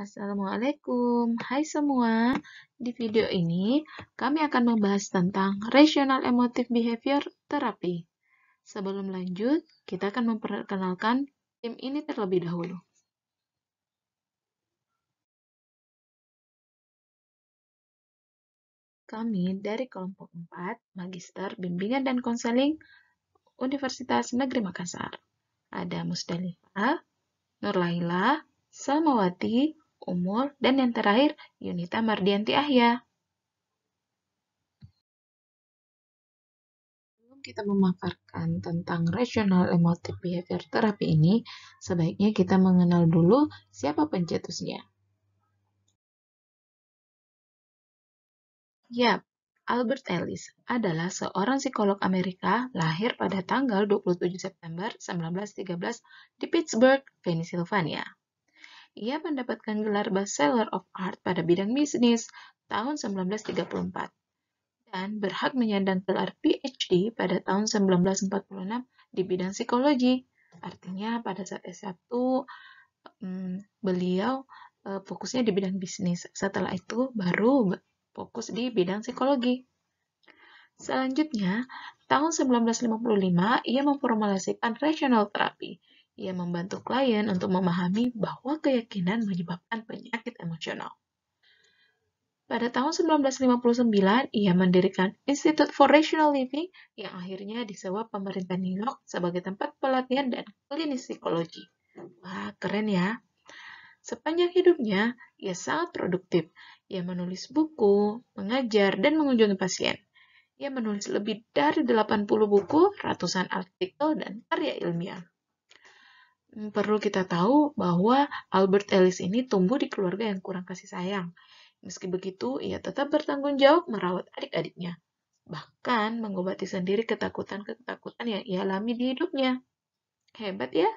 Assalamualaikum, hai semua. Di video ini, kami akan membahas tentang Rational Emotive Behavior Therapy. Sebelum lanjut, kita akan memperkenalkan tim ini terlebih dahulu. Kami dari kelompok 4, Magister Bimbingan dan Konseling Universitas Negeri Makassar. Ada Musdalifah, Nurlaila, Salmawati, umur, dan yang terakhir Yunita Mardianti Ahya. Sebelum kita memaparkan tentang Rational Emotive Behavior Therapy ini, sebaiknya kita mengenal dulu siapa pencetusnya. Yap, Albert Ellis adalah seorang psikolog Amerika lahir pada tanggal 27 September 1913 di Pittsburgh, Pennsylvania. Ia mendapatkan gelar Bachelor of Art pada bidang bisnis tahun 1934 dan berhak menyandang gelar PhD pada tahun 1946 di bidang psikologi. Artinya pada saat S1 hmm, beliau eh, fokusnya di bidang bisnis. Setelah itu baru fokus di bidang psikologi. Selanjutnya, tahun 1955 ia memformulasikan rational therapy ia membantu klien untuk memahami bahwa keyakinan menyebabkan penyakit emosional. Pada tahun 1959, ia mendirikan Institute for Rational Living yang akhirnya disewa pemerintah New York sebagai tempat pelatihan dan klinis psikologi. Wah, keren ya. Sepanjang hidupnya, ia sangat produktif. Ia menulis buku, mengajar, dan mengunjungi pasien. Ia menulis lebih dari 80 buku, ratusan artikel, dan karya ilmiah. Hmm, perlu kita tahu bahwa Albert Ellis ini tumbuh di keluarga yang kurang kasih sayang. Meski begitu, ia tetap bertanggung jawab merawat adik-adiknya, bahkan mengobati sendiri ketakutan-ketakutan yang ia alami di hidupnya. Hebat ya!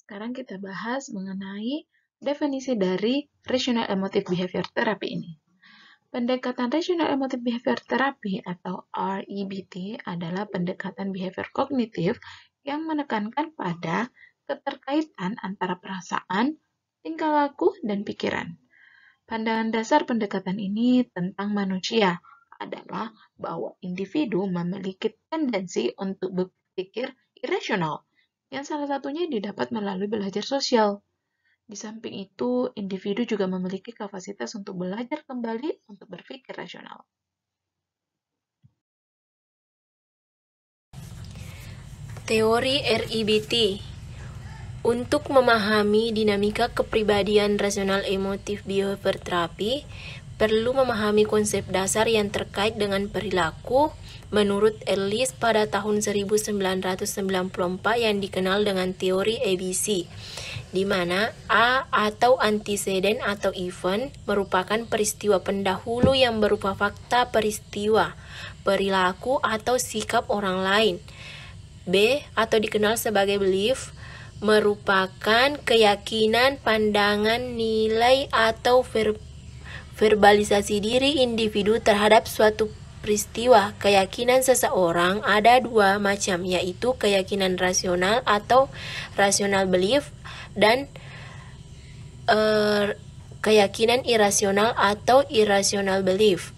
Sekarang kita bahas mengenai definisi dari Rational Emotive Behavior Therapy ini. Pendekatan Regional Emotive Behavior Therapy atau REBT adalah pendekatan behavior kognitif yang menekankan pada keterkaitan antara perasaan, tingkah laku, dan pikiran. Pandangan dasar pendekatan ini tentang manusia adalah bahwa individu memiliki tendensi untuk berpikir irasional, yang salah satunya didapat melalui belajar sosial. Di samping itu, individu juga memiliki kapasitas untuk belajar kembali untuk berpikir rasional. Teori RIBT Untuk memahami dinamika kepribadian rasional emotif behavior terapi, perlu memahami konsep dasar yang terkait dengan perilaku menurut Ellis pada tahun 1994 yang dikenal dengan teori ABC di mana A atau antiseden atau event merupakan peristiwa pendahulu yang berupa fakta peristiwa, perilaku atau sikap orang lain. B atau dikenal sebagai belief merupakan keyakinan, pandangan, nilai atau ver verbalisasi diri individu terhadap suatu peristiwa. Keyakinan seseorang ada dua macam, yaitu keyakinan rasional atau rasional belief dan uh, keyakinan irasional atau irrational belief.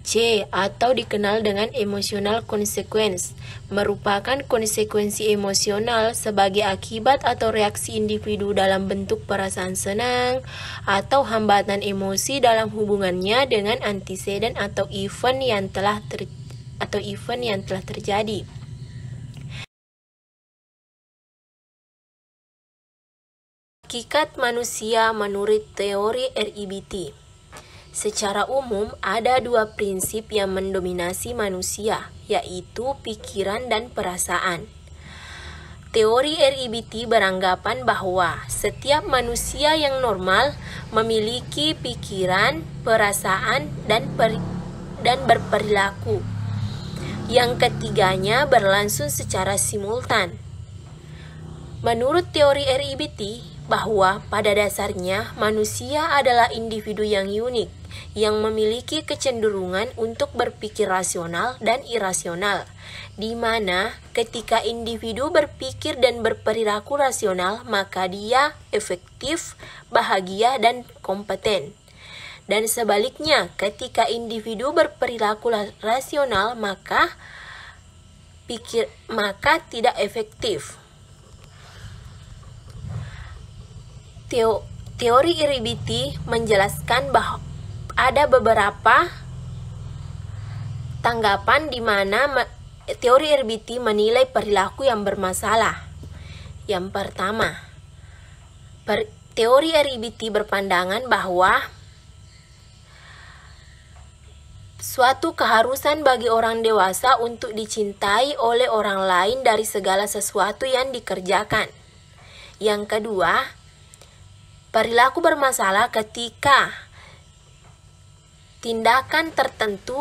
C. Atau dikenal dengan emotional consequence, merupakan konsekuensi emosional sebagai akibat atau reaksi individu dalam bentuk perasaan senang atau hambatan emosi dalam hubungannya dengan antiseden atau event yang telah ter atau event yang telah terjadi. Hakikat manusia menurut teori RIBT Secara umum, ada dua prinsip yang mendominasi manusia, yaitu pikiran dan perasaan. Teori RIBT beranggapan bahwa setiap manusia yang normal memiliki pikiran, perasaan, dan, per, dan berperilaku. Yang ketiganya berlangsung secara simultan. Menurut teori RIBT, bahwa pada dasarnya manusia adalah individu yang unik yang memiliki kecenderungan untuk berpikir rasional dan irasional, di mana ketika individu berpikir dan berperilaku rasional, maka dia efektif, bahagia, dan kompeten. Dan sebaliknya, ketika individu berperilaku rasional, maka pikir maka tidak efektif. Teo, teori Iribiti menjelaskan bahwa ada beberapa tanggapan di mana teori RBT menilai perilaku yang bermasalah. Yang pertama, teori RBT berpandangan bahwa suatu keharusan bagi orang dewasa untuk dicintai oleh orang lain dari segala sesuatu yang dikerjakan. Yang kedua, perilaku bermasalah ketika tindakan tertentu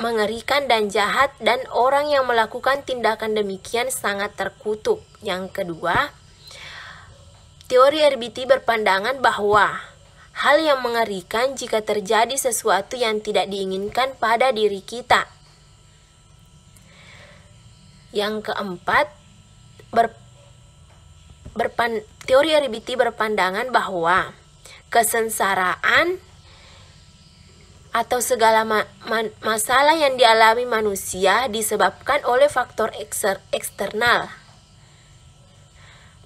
mengerikan dan jahat dan orang yang melakukan tindakan demikian sangat terkutuk. Yang kedua, teori RBT berpandangan bahwa hal yang mengerikan jika terjadi sesuatu yang tidak diinginkan pada diri kita. Yang keempat, ber, berpan, teori RBT berpandangan bahwa kesensaraan atau segala ma ma masalah yang dialami manusia disebabkan oleh faktor ekster eksternal.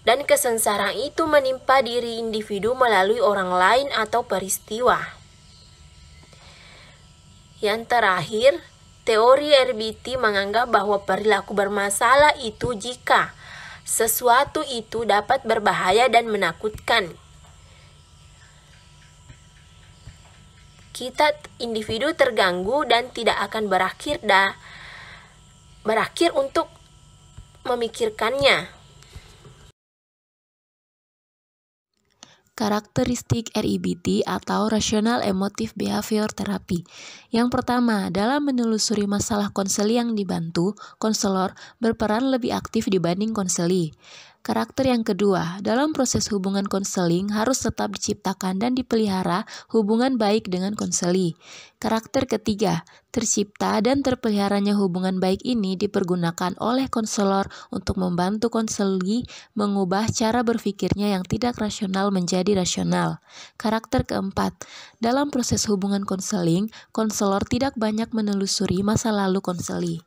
Dan kesengsaraan itu menimpa diri individu melalui orang lain atau peristiwa. Yang terakhir, teori RBT menganggap bahwa perilaku bermasalah itu jika sesuatu itu dapat berbahaya dan menakutkan kita individu terganggu dan tidak akan berakhir da berakhir untuk memikirkannya. Karakteristik REBT atau Rational Emotive Behavior Therapy. Yang pertama, dalam menelusuri masalah konseli yang dibantu, konselor berperan lebih aktif dibanding konseli. Karakter yang kedua, dalam proses hubungan konseling harus tetap diciptakan dan dipelihara hubungan baik dengan konseli. Karakter ketiga, tercipta dan terpeliharanya hubungan baik ini dipergunakan oleh konselor untuk membantu konseli mengubah cara berpikirnya yang tidak rasional menjadi rasional. Karakter keempat, dalam proses hubungan konseling, konselor tidak banyak menelusuri masa lalu konseli.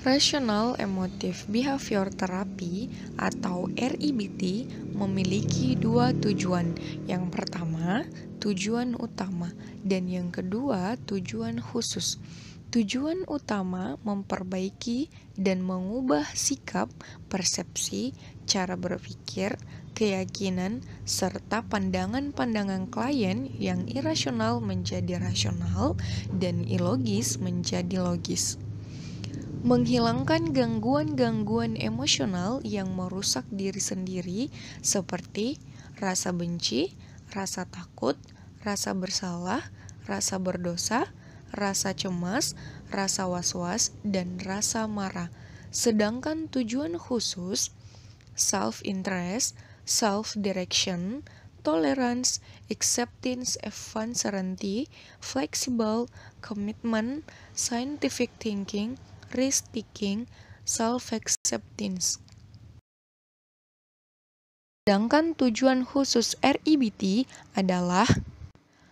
Rational Emotive Behavior Therapy atau REBT memiliki dua tujuan. Yang pertama, tujuan utama dan yang kedua, tujuan khusus. Tujuan utama memperbaiki dan mengubah sikap, persepsi, cara berpikir, keyakinan, serta pandangan-pandangan klien yang irasional menjadi rasional dan ilogis menjadi logis menghilangkan gangguan-gangguan emosional yang merusak diri sendiri, seperti rasa benci, rasa takut, rasa bersalah, rasa berdosa, rasa cemas, rasa was-was, dan rasa marah. Sedangkan tujuan khusus, self-interest, self-direction, tolerance, acceptance, advanced serenity, flexible, commitment, scientific thinking, risk-taking, self-acceptance. Sedangkan tujuan khusus RIBT adalah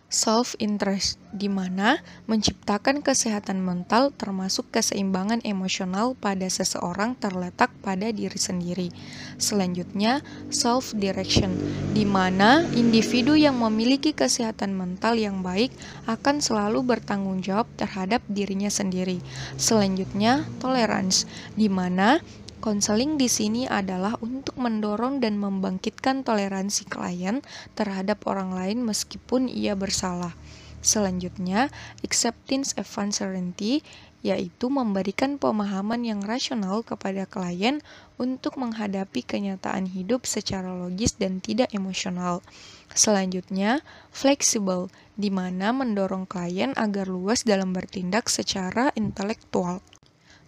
self interest di mana menciptakan kesehatan mental termasuk keseimbangan emosional pada seseorang terletak pada diri sendiri. Selanjutnya, self direction di mana individu yang memiliki kesehatan mental yang baik akan selalu bertanggung jawab terhadap dirinya sendiri. Selanjutnya, tolerance di mana Konseling di sini adalah untuk mendorong dan membangkitkan toleransi klien terhadap orang lain meskipun ia bersalah. Selanjutnya, acceptance advance certainty yaitu memberikan pemahaman yang rasional kepada klien untuk menghadapi kenyataan hidup secara logis dan tidak emosional. Selanjutnya, flexible, di mana mendorong klien agar luas dalam bertindak secara intelektual.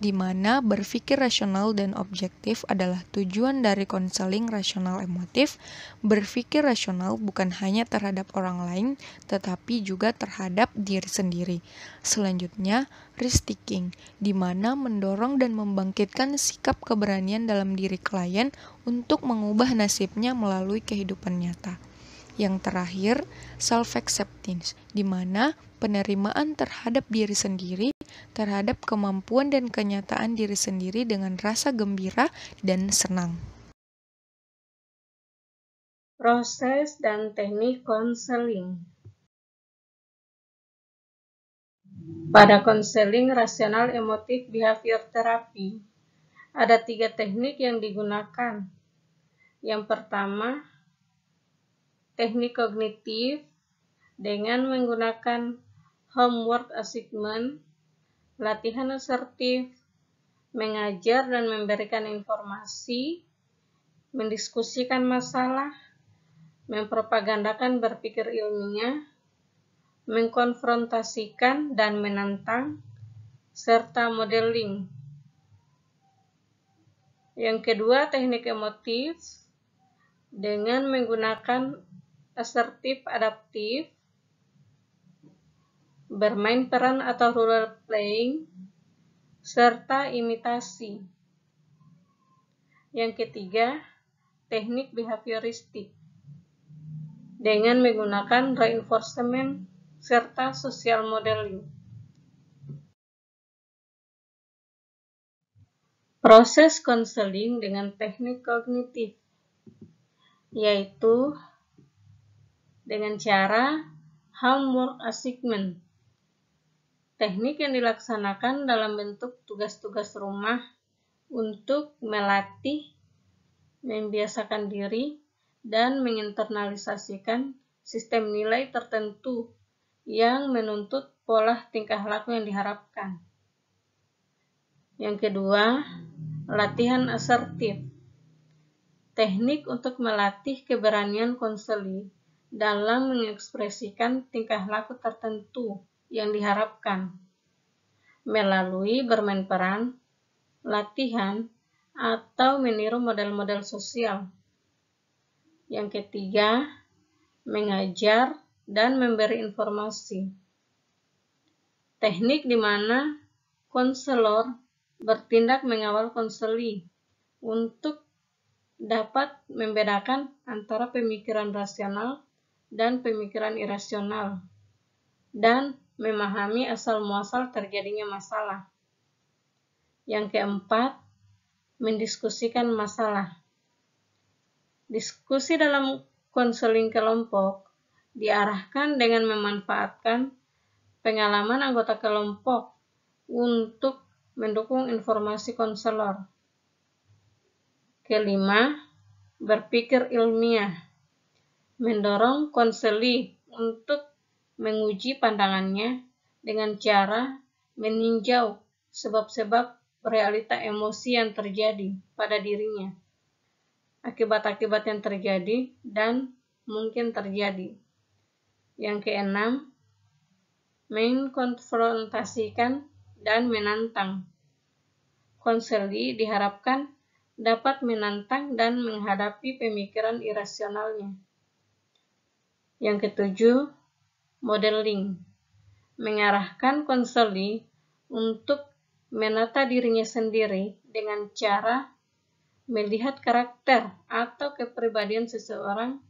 di mana berpikir rasional dan objektif adalah tujuan dari konseling rasional emotif. Berpikir rasional bukan hanya terhadap orang lain, tetapi juga terhadap diri sendiri. Selanjutnya, risk taking, di mana mendorong dan membangkitkan sikap keberanian dalam diri klien untuk mengubah nasibnya melalui kehidupan nyata. Yang terakhir, self acceptance, di mana penerimaan terhadap diri sendiri, terhadap kemampuan dan kenyataan diri sendiri dengan rasa gembira dan senang. Proses dan teknik konseling Pada konseling rasional emotif behavior terapi ada tiga teknik yang digunakan. Yang pertama, teknik kognitif dengan menggunakan homework assignment, latihan asertif, mengajar dan memberikan informasi, mendiskusikan masalah, mempropagandakan berpikir ilmiah, mengkonfrontasikan dan menantang, serta modeling. Yang kedua, teknik emotif dengan menggunakan asertif adaptif, bermain peran atau role playing, serta imitasi. Yang ketiga, teknik behavioristik dengan menggunakan reinforcement serta social modeling. Proses konseling dengan teknik kognitif yaitu dengan cara homework assignment teknik yang dilaksanakan dalam bentuk tugas-tugas rumah untuk melatih, membiasakan diri, dan menginternalisasikan sistem nilai tertentu yang menuntut pola tingkah laku yang diharapkan. Yang kedua, latihan asertif. Teknik untuk melatih keberanian konseli dalam mengekspresikan tingkah laku tertentu yang diharapkan melalui bermain peran, latihan, atau meniru model-model sosial. Yang ketiga, mengajar dan memberi informasi. Teknik di mana konselor bertindak mengawal konseli untuk dapat membedakan antara pemikiran rasional dan pemikiran irasional dan memahami asal-muasal terjadinya masalah. Yang keempat, mendiskusikan masalah. Diskusi dalam konseling kelompok diarahkan dengan memanfaatkan pengalaman anggota kelompok untuk mendukung informasi konselor. Kelima, berpikir ilmiah. Mendorong konseli untuk menguji pandangannya dengan cara meninjau sebab-sebab realita emosi yang terjadi pada dirinya, akibat-akibat yang terjadi, dan mungkin terjadi. Yang keenam, mengkonfrontasikan dan menantang. Konseli diharapkan dapat menantang dan menghadapi pemikiran irasionalnya. Yang ketujuh, modeling, mengarahkan konseli untuk menata dirinya sendiri dengan cara melihat karakter atau kepribadian seseorang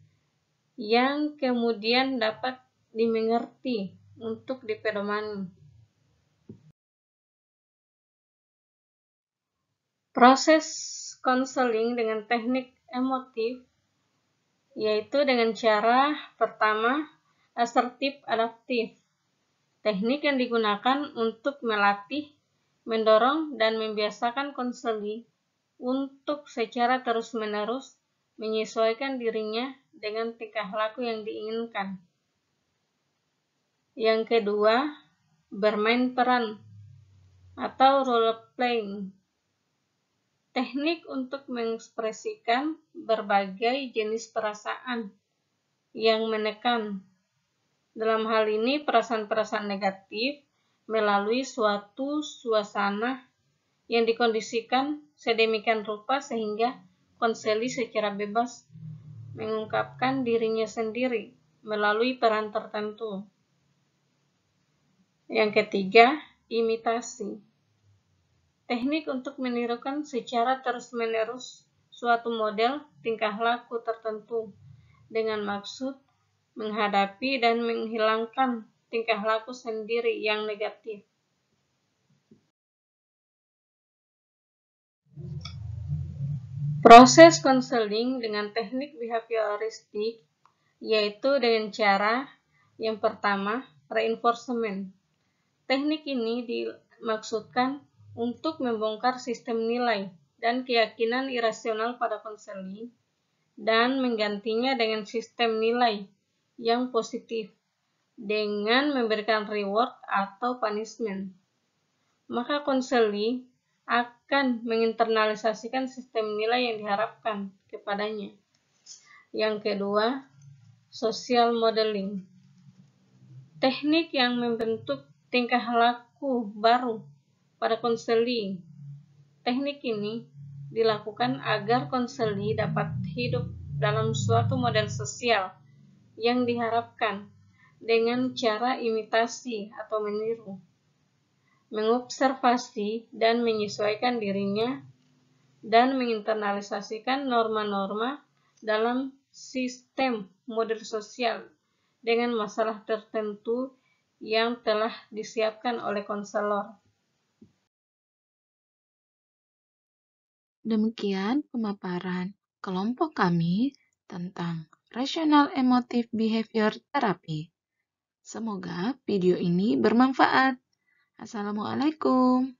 yang kemudian dapat dimengerti untuk dipedomani. Proses konseling dengan teknik emotif yaitu dengan cara pertama asertif adaptif. Teknik yang digunakan untuk melatih, mendorong, dan membiasakan konseli untuk secara terus-menerus menyesuaikan dirinya dengan tingkah laku yang diinginkan. Yang kedua, bermain peran atau role playing. Teknik untuk mengekspresikan berbagai jenis perasaan yang menekan, dalam hal ini, perasaan-perasaan negatif melalui suatu suasana yang dikondisikan sedemikian rupa sehingga konseli secara bebas mengungkapkan dirinya sendiri melalui peran tertentu. Yang ketiga, imitasi. Teknik untuk menirukan secara terus-menerus suatu model tingkah laku tertentu dengan maksud menghadapi dan menghilangkan tingkah laku sendiri yang negatif. Proses konseling dengan teknik behavioristik yaitu dengan cara yang pertama reinforcement. Teknik ini dimaksudkan untuk membongkar sistem nilai dan keyakinan irasional pada konseling dan menggantinya dengan sistem nilai yang positif dengan memberikan reward atau punishment. Maka konseli akan menginternalisasikan sistem nilai yang diharapkan kepadanya. Yang kedua, social modeling. Teknik yang membentuk tingkah laku baru pada konseli. Teknik ini dilakukan agar konseli dapat hidup dalam suatu model sosial yang diharapkan dengan cara imitasi atau meniru, mengobservasi dan menyesuaikan dirinya, dan menginternalisasikan norma-norma dalam sistem model sosial dengan masalah tertentu yang telah disiapkan oleh konselor. Demikian pemaparan kelompok kami tentang Rational Emotive Behavior Therapy. Semoga video ini bermanfaat. Assalamualaikum.